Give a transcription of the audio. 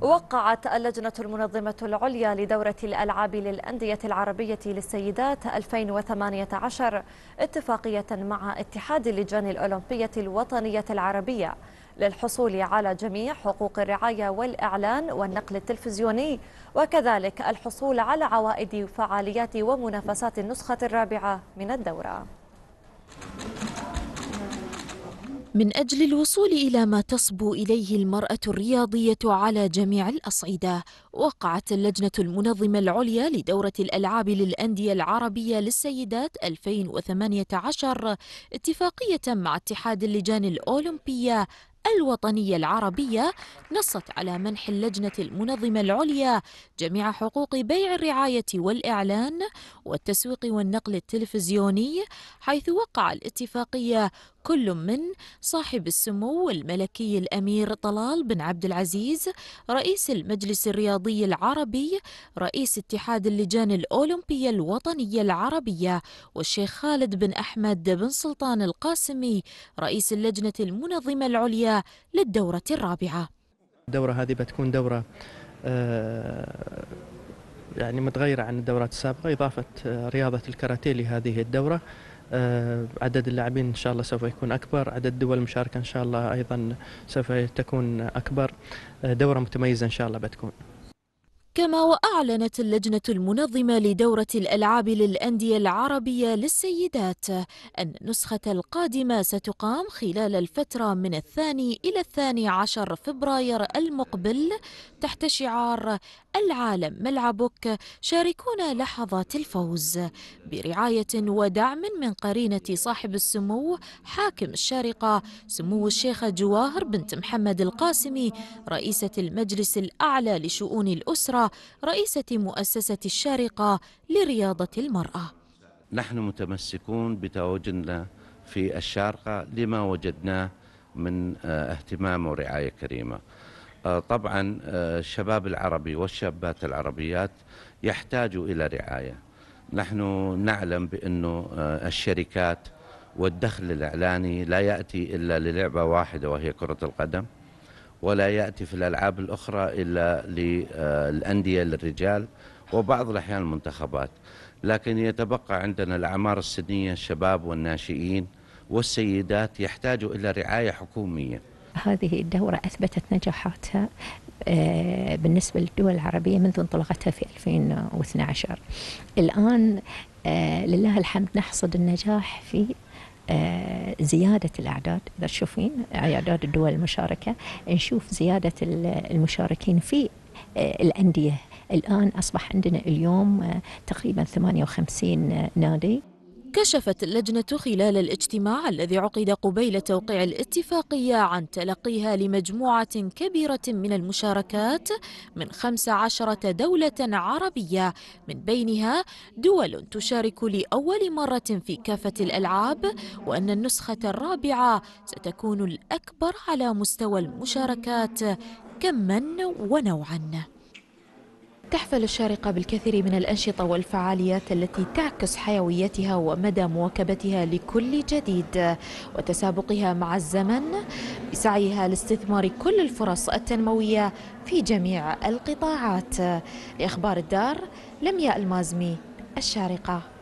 وقعت اللجنة المنظمة العليا لدورة الألعاب للأندية العربية للسيدات 2018 اتفاقية مع اتحاد اللجان الأولمبية الوطنية العربية للحصول على جميع حقوق الرعاية والإعلان والنقل التلفزيوني وكذلك الحصول على عوائد فعاليات ومنافسات النسخة الرابعة من الدورة من أجل الوصول إلى ما تصبو إليه المرأة الرياضية على جميع الأصعدة وقعت اللجنة المنظمة العليا لدورة الألعاب للأندية العربية للسيدات 2018 اتفاقية مع اتحاد اللجان الأولمبية الوطنية العربية نصت على منح اللجنة المنظمة العليا جميع حقوق بيع الرعاية والإعلان والتسويق والنقل التلفزيوني حيث وقع الاتفاقية كل من صاحب السمو الملكي الأمير طلال بن عبد العزيز رئيس المجلس الرياضي العربي رئيس اتحاد اللجان الأولمبية الوطنية العربية والشيخ خالد بن أحمد بن سلطان القاسمي رئيس اللجنة المنظمة العليا للدورة الرابعة الدورة هذه بتكون دورة آه، يعني متغيرة عن الدورات السابقة إضافة آه، رياضة الكاراتيه لهذه الدورة آه، عدد اللاعبين إن شاء الله سوف يكون أكبر عدد الدول المشاركة إن شاء الله أيضا سوف تكون أكبر دورة متميزة إن شاء الله بتكون كما وأعلنت اللجنة المنظمة لدورة الألعاب للأندية العربية للسيدات أن النسخة القادمة ستقام خلال الفترة من الثاني إلى الثاني عشر فبراير المقبل تحت شعار العالم ملعبك شاركونا لحظات الفوز برعاية ودعم من قرينة صاحب السمو حاكم الشارقة سمو الشيخة جواهر بنت محمد القاسمي رئيسة المجلس الأعلى لشؤون الأسرة رئيسة مؤسسة الشارقة لرياضة المرأة نحن متمسكون بتواجدنا في الشارقة لما وجدناه من آه، اهتمام ورعاية كريمة آه، طبعا الشباب آه، العربي والشابات العربيات يحتاجوا إلى رعاية نحن نعلم بأن الشركات والدخل الإعلاني لا يأتي إلا للعبة واحدة وهي كرة القدم ولا يأتي في الألعاب الأخرى إلا للأندية آه، للرجال وبعض الأحيان المنتخبات لكن يتبقى عندنا الأعمار السنية الشباب والناشئين والسيدات يحتاجوا إلى رعاية حكومية هذه الدورة أثبتت نجاحاتها آه، بالنسبة للدول العربية منذ انطلاقتها في 2012 الآن آه، لله الحمد نحصد النجاح في آه، زيادة الأعداد إذا تشوفين أعداد الدول المشاركة نشوف زيادة المشاركين في آه، الأندية الآن أصبح عندنا اليوم آه، تقريبا 58 نادي كشفت اللجنة خلال الاجتماع الذي عقد قبيل توقيع الاتفاقية عن تلقيها لمجموعة كبيرة من المشاركات من 15 دولة عربية من بينها دول تشارك لأول مرة في كافة الألعاب وأن النسخة الرابعة ستكون الأكبر على مستوى المشاركات كما ونوعا تحفل الشارقة بالكثير من الأنشطة والفعاليات التي تعكس حيويتها ومدى مواكبتها لكل جديد وتسابقها مع الزمن بسعيها لاستثمار كل الفرص التنموية في جميع القطاعات لأخبار الدار لمياء المازمي الشارقة